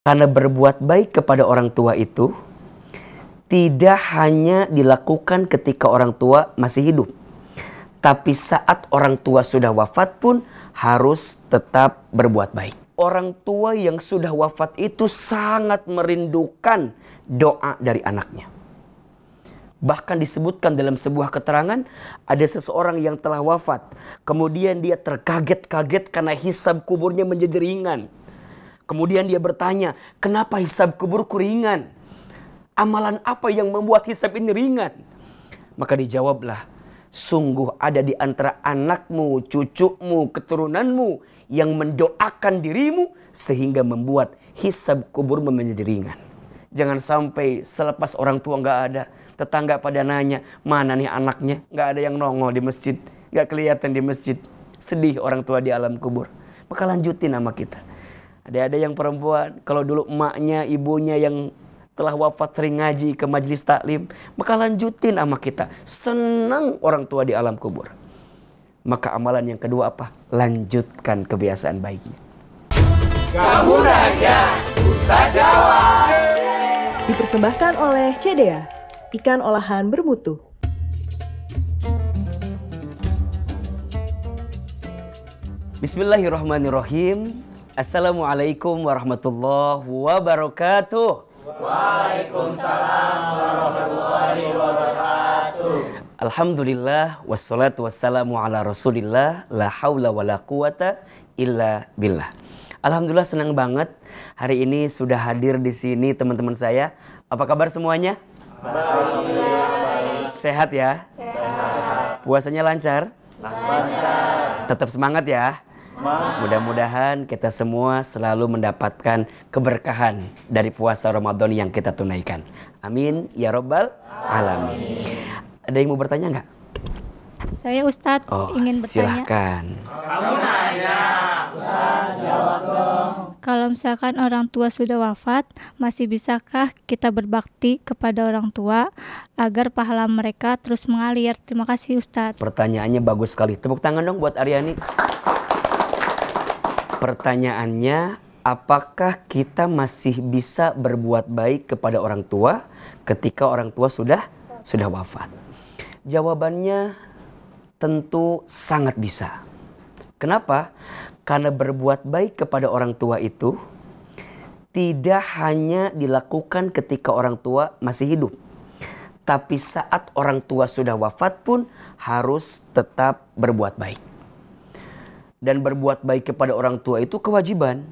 Karena berbuat baik kepada orang tua itu tidak hanya dilakukan ketika orang tua masih hidup. Tapi saat orang tua sudah wafat pun harus tetap berbuat baik. Orang tua yang sudah wafat itu sangat merindukan doa dari anaknya. Bahkan disebutkan dalam sebuah keterangan ada seseorang yang telah wafat. Kemudian dia terkaget-kaget karena hisab kuburnya menjadi ringan. Kemudian dia bertanya, kenapa hisab kubur ringan? Amalan apa yang membuat hisab ini ringan? Maka dijawablah, sungguh ada di antara anakmu, cucumu, keturunanmu yang mendoakan dirimu sehingga membuat hisab kubur menjadi ringan. Jangan sampai selepas orang tua nggak ada, tetangga pada nanya, mana nih anaknya? Nggak ada yang nongol di masjid, nggak kelihatan di masjid. Sedih orang tua di alam kubur. Maka lanjutin nama kita. Ada ada yang perempuan, kalau dulu emaknya, ibunya yang telah wafat sering ngaji ke majelis taklim, maka lanjutin sama kita. Senang orang tua di alam kubur. Maka amalan yang kedua apa? Lanjutkan kebiasaan baiknya. Kamu Raja Ustaz Jawa. Dipersembahkan oleh CDA, ikan olahan bermutu. Bismillahirrahmanirrahim. Assalamualaikum warahmatullahi wabarakatuh. Waalaikumsalam warahmatullahi wabarakatuh. Alhamdulillah wassalatu wassalamu ala Rasulillah la haula wala quwata illa billah. Alhamdulillah senang banget hari ini sudah hadir di sini teman-teman saya. Apa kabar semuanya? Baik. Sehat ya? Sehat. Puasanya lancar? Lancar. Tetap semangat ya. Mudah-mudahan kita semua selalu mendapatkan keberkahan dari puasa Ramadan yang kita tunaikan. Amin ya robbal alamin. Ada yang mau bertanya nggak? Saya Ustadz oh, ingin bertanya. Silahkan. Kamu nanya, Ustadz jawab dong. Kalau misalkan orang tua sudah wafat, masih bisakah kita berbakti kepada orang tua agar pahala mereka terus mengalir? Terima kasih Ustadz. Pertanyaannya bagus sekali. Tepuk tangan dong buat Aryani. Pertanyaannya, apakah kita masih bisa berbuat baik kepada orang tua ketika orang tua sudah sudah wafat? Jawabannya tentu sangat bisa. Kenapa? Karena berbuat baik kepada orang tua itu tidak hanya dilakukan ketika orang tua masih hidup. Tapi saat orang tua sudah wafat pun harus tetap berbuat baik. Dan berbuat baik kepada orang tua itu kewajiban.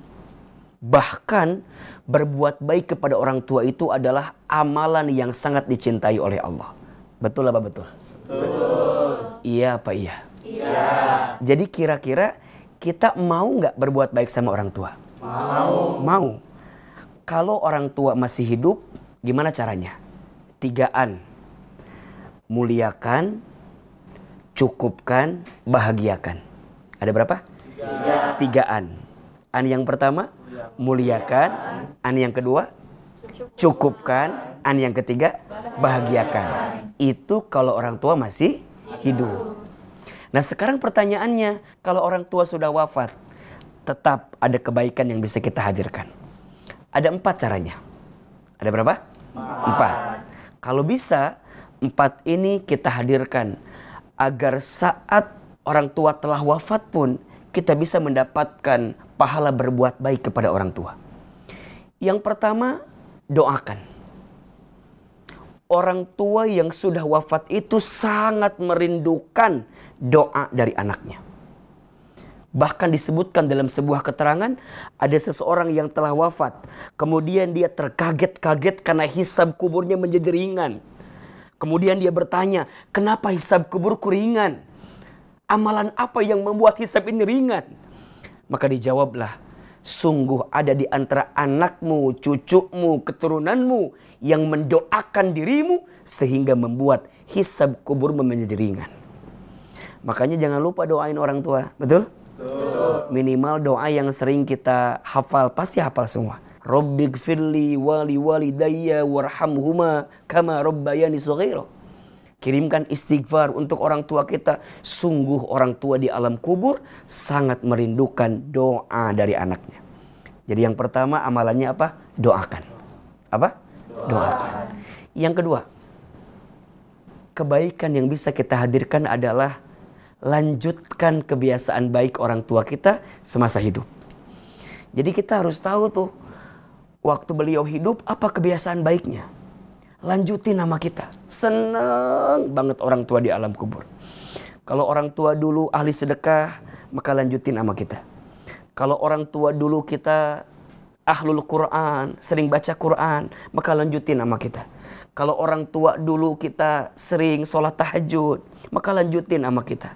Bahkan berbuat baik kepada orang tua itu adalah amalan yang sangat dicintai oleh Allah. Betul apa betul? Betul. Iya apa iya? Iya. Jadi kira-kira kita mau nggak berbuat baik sama orang tua? Mau. Mau. Kalau orang tua masih hidup, gimana caranya? Tigaan. Muliakan, cukupkan, bahagiakan. Ada berapa? Tiga. an. An yang pertama muliakan, an yang kedua cukupkan, an yang ketiga bahagiakan. Itu kalau orang tua masih hidup. Nah, sekarang pertanyaannya, kalau orang tua sudah wafat, tetap ada kebaikan yang bisa kita hadirkan. Ada empat caranya. Ada berapa? Empat. Kalau bisa, empat ini kita hadirkan agar saat orang tua telah wafat pun kita bisa mendapatkan pahala berbuat baik kepada orang tua. Yang pertama, doakan. Orang tua yang sudah wafat itu sangat merindukan doa dari anaknya. Bahkan disebutkan dalam sebuah keterangan, ada seseorang yang telah wafat, kemudian dia terkaget-kaget karena hisab kuburnya menjadi ringan. Kemudian dia bertanya, "Kenapa hisab kuburku ringan?" Amalan apa yang membuat hisab ini ringan? Maka dijawablah, sungguh ada di antara anakmu, cucumu, keturunanmu yang mendoakan dirimu sehingga membuat hisab kubur menjadi ringan. Makanya jangan lupa doain orang tua, betul? Minimal doa yang sering kita hafal, pasti hafal semua. Robbi wali wali walidayya warhamhuma kama rabbayani sughira. Kirimkan istighfar untuk orang tua kita. Sungguh orang tua di alam kubur sangat merindukan doa dari anaknya. Jadi yang pertama amalannya apa? Doakan. Apa? Doakan. Yang kedua, kebaikan yang bisa kita hadirkan adalah lanjutkan kebiasaan baik orang tua kita semasa hidup. Jadi kita harus tahu tuh, waktu beliau hidup apa kebiasaan baiknya lanjutin nama kita. Seneng banget orang tua di alam kubur. Kalau orang tua dulu ahli sedekah, maka lanjutin nama kita. Kalau orang tua dulu kita ahlul Quran, sering baca Quran, maka lanjutin nama kita. Kalau orang tua dulu kita sering sholat tahajud, maka lanjutin nama kita.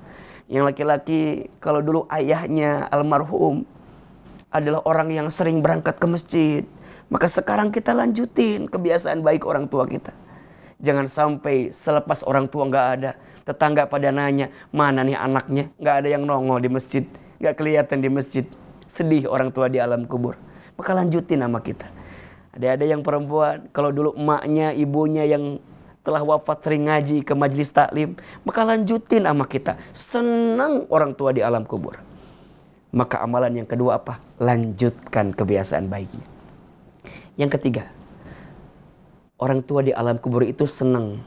Yang laki-laki kalau dulu ayahnya almarhum adalah orang yang sering berangkat ke masjid, maka sekarang kita lanjutin kebiasaan baik orang tua kita. Jangan sampai selepas orang tua nggak ada, tetangga pada nanya, mana nih anaknya? Nggak ada yang nongol di masjid, nggak kelihatan di masjid. Sedih orang tua di alam kubur. Maka lanjutin nama kita. Ada-ada yang perempuan, kalau dulu emaknya, ibunya yang telah wafat sering ngaji ke majelis taklim, maka lanjutin sama kita. Senang orang tua di alam kubur. Maka amalan yang kedua apa? Lanjutkan kebiasaan baiknya. Yang ketiga, orang tua di alam kubur itu senang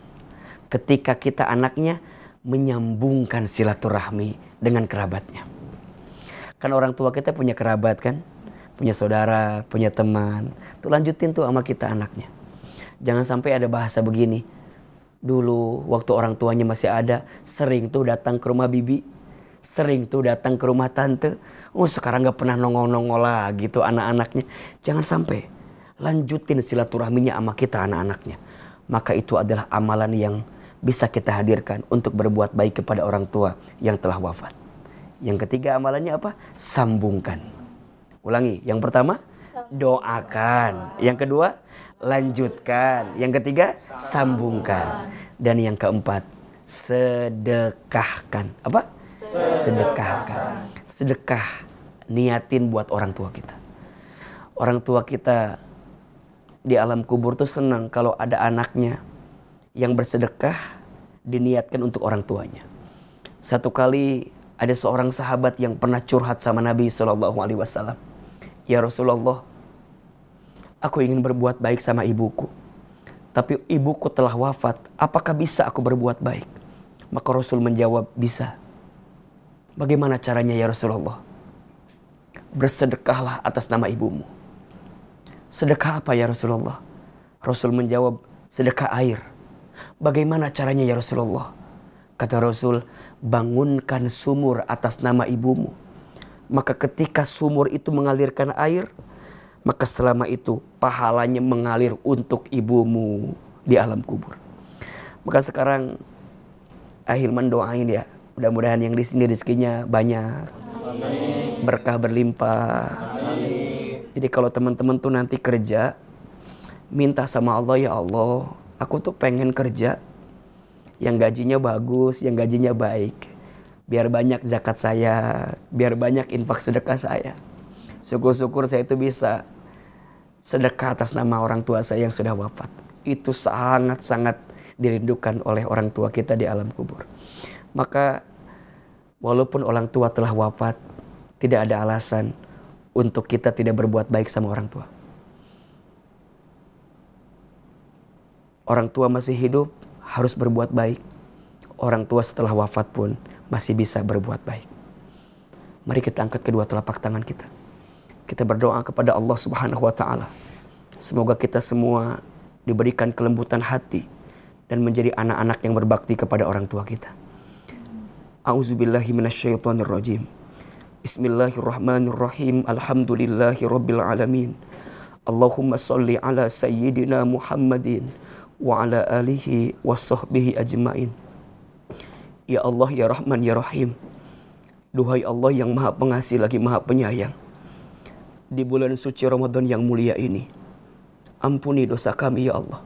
ketika kita anaknya menyambungkan silaturahmi dengan kerabatnya. Kan orang tua kita punya kerabat kan? Punya saudara, punya teman. Tuh lanjutin tuh sama kita anaknya. Jangan sampai ada bahasa begini. Dulu waktu orang tuanya masih ada, sering tuh datang ke rumah bibi. Sering tuh datang ke rumah tante. Oh sekarang gak pernah nongol-nongol lagi tuh anak-anaknya. Jangan sampai lanjutin silaturahminya sama kita anak-anaknya. Maka itu adalah amalan yang bisa kita hadirkan untuk berbuat baik kepada orang tua yang telah wafat. Yang ketiga amalannya apa? Sambungkan. Ulangi, yang pertama doakan. Yang kedua lanjutkan. Yang ketiga sambungkan. Dan yang keempat sedekahkan. Apa? Sedekahkan. Sedekah niatin buat orang tua kita. Orang tua kita di alam kubur tuh senang kalau ada anaknya yang bersedekah diniatkan untuk orang tuanya. Satu kali ada seorang sahabat yang pernah curhat sama Nabi Shallallahu Alaihi Wasallam. Ya Rasulullah, aku ingin berbuat baik sama ibuku, tapi ibuku telah wafat. Apakah bisa aku berbuat baik? Maka Rasul menjawab, bisa. Bagaimana caranya ya Rasulullah? Bersedekahlah atas nama ibumu. Sedekah apa ya Rasulullah? Rasul menjawab, sedekah air. Bagaimana caranya ya Rasulullah? Kata Rasul, bangunkan sumur atas nama ibumu. Maka ketika sumur itu mengalirkan air, maka selama itu pahalanya mengalir untuk ibumu di alam kubur. Maka sekarang Ahilman doain ya, mudah-mudahan yang di sini rezekinya banyak. Amin. Berkah berlimpah. Jadi kalau teman-teman tuh nanti kerja, minta sama Allah ya Allah, aku tuh pengen kerja yang gajinya bagus, yang gajinya baik. Biar banyak zakat saya, biar banyak infak sedekah saya. Syukur-syukur saya itu bisa sedekah atas nama orang tua saya yang sudah wafat. Itu sangat-sangat dirindukan oleh orang tua kita di alam kubur. Maka walaupun orang tua telah wafat, tidak ada alasan untuk kita tidak berbuat baik sama orang tua. Orang tua masih hidup harus berbuat baik. Orang tua setelah wafat pun masih bisa berbuat baik. Mari kita angkat kedua telapak tangan kita. Kita berdoa kepada Allah Subhanahu wa taala. Semoga kita semua diberikan kelembutan hati dan menjadi anak-anak yang berbakti kepada orang tua kita. A'udzubillahi minasyaitonirrajim. Bismillahirrahmanirrahim. Alhamdulillahirabbil alamin. Allahumma salli ala sayyidina Muhammadin wa ala alihi wa sahbihi ajmain. Ya Allah ya Rahman ya Rahim. Duhai Allah yang Maha Pengasih lagi Maha Penyayang. Di bulan suci Ramadan yang mulia ini, ampuni dosa kami ya Allah.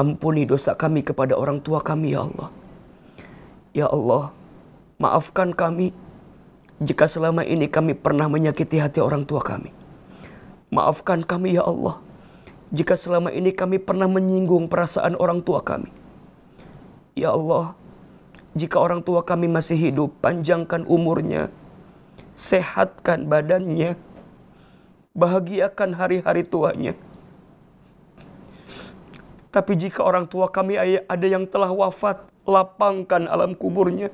Ampuni dosa kami kepada orang tua kami ya Allah. Ya Allah, maafkan kami jika selama ini kami pernah menyakiti hati orang tua kami. Maafkan kami ya Allah, jika selama ini kami pernah menyinggung perasaan orang tua kami. Ya Allah, jika orang tua kami masih hidup, panjangkan umurnya, sehatkan badannya, bahagiakan hari-hari tuanya. Tapi jika orang tua kami ada yang telah wafat, lapangkan alam kuburnya,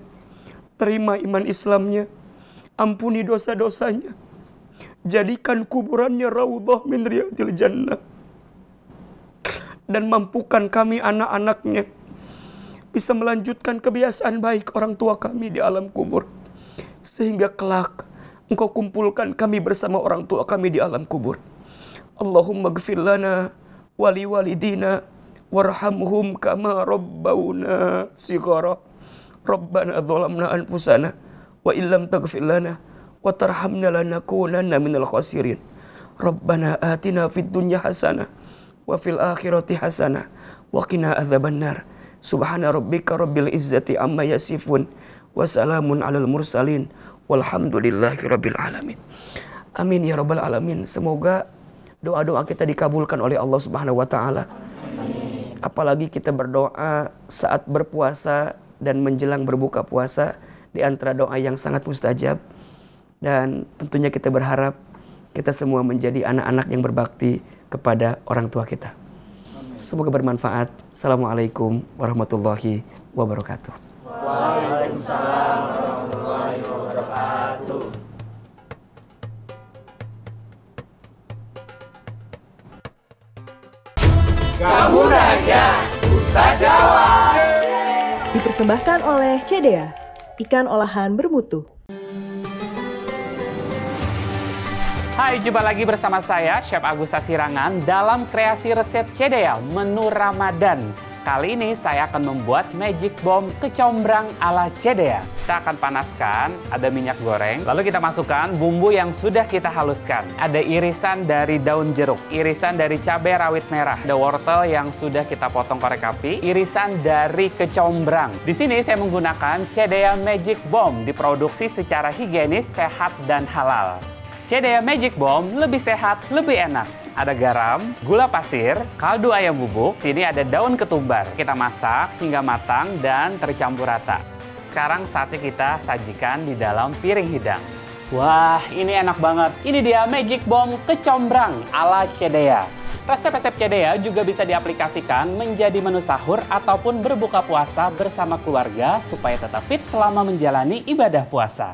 terima iman Islamnya, Ampuni dosa-dosanya. Jadikan kuburannya raudhah min riyadil jannah. Dan mampukan kami anak-anaknya bisa melanjutkan kebiasaan baik orang tua kami di alam kubur. Sehingga kelak engkau kumpulkan kami bersama orang tua kami di alam kubur. Allahumma gfir lana wali walidina warhamhum kama rabbawna sigara. Rabbana anfusana wa illam taghfir lana wa tarhamna lanakunanna minal khasirin. Rabbana atina fid dunya hasanah wa fil akhirati hasanah wa qina adzabannar. Subhana rabbika rabbil izzati amma yasifun wa salamun alal mursalin walhamdulillahi rabbil alamin. Amin ya rabbal alamin. Semoga doa-doa kita dikabulkan oleh Allah Subhanahu wa taala. Apalagi kita berdoa saat berpuasa dan menjelang berbuka puasa di antara doa yang sangat mustajab dan tentunya kita berharap kita semua menjadi anak-anak yang berbakti kepada orang tua kita. Semoga bermanfaat. Assalamualaikum warahmatullahi wabarakatuh. Waalaikumsalam warahmatullahi wabarakatuh. Kamu Raja Ustaz Jawa. Dipersembahkan oleh CDA ikan olahan bermutu. Hai, jumpa lagi bersama saya, Chef Agus Asirangan, dalam kreasi resep CDL, menu Ramadan. Kali ini saya akan membuat magic bomb kecombrang ala cedea. Kita akan panaskan, ada minyak goreng, lalu kita masukkan bumbu yang sudah kita haluskan. Ada irisan dari daun jeruk, irisan dari cabai rawit merah, ada wortel yang sudah kita potong korek api, irisan dari kecombrang. Di sini saya menggunakan cedea magic bomb diproduksi secara higienis, sehat, dan halal. Cedea Magic Bomb lebih sehat, lebih enak. Ada garam, gula pasir, kaldu ayam bubuk, sini ada daun ketumbar. Kita masak hingga matang dan tercampur rata. Sekarang saatnya kita sajikan di dalam piring hidang. Wah, ini enak banget. Ini dia Magic Bomb kecombrang ala Cedea. Resep-resep Cedea juga bisa diaplikasikan menjadi menu sahur ataupun berbuka puasa bersama keluarga supaya tetap fit selama menjalani ibadah puasa.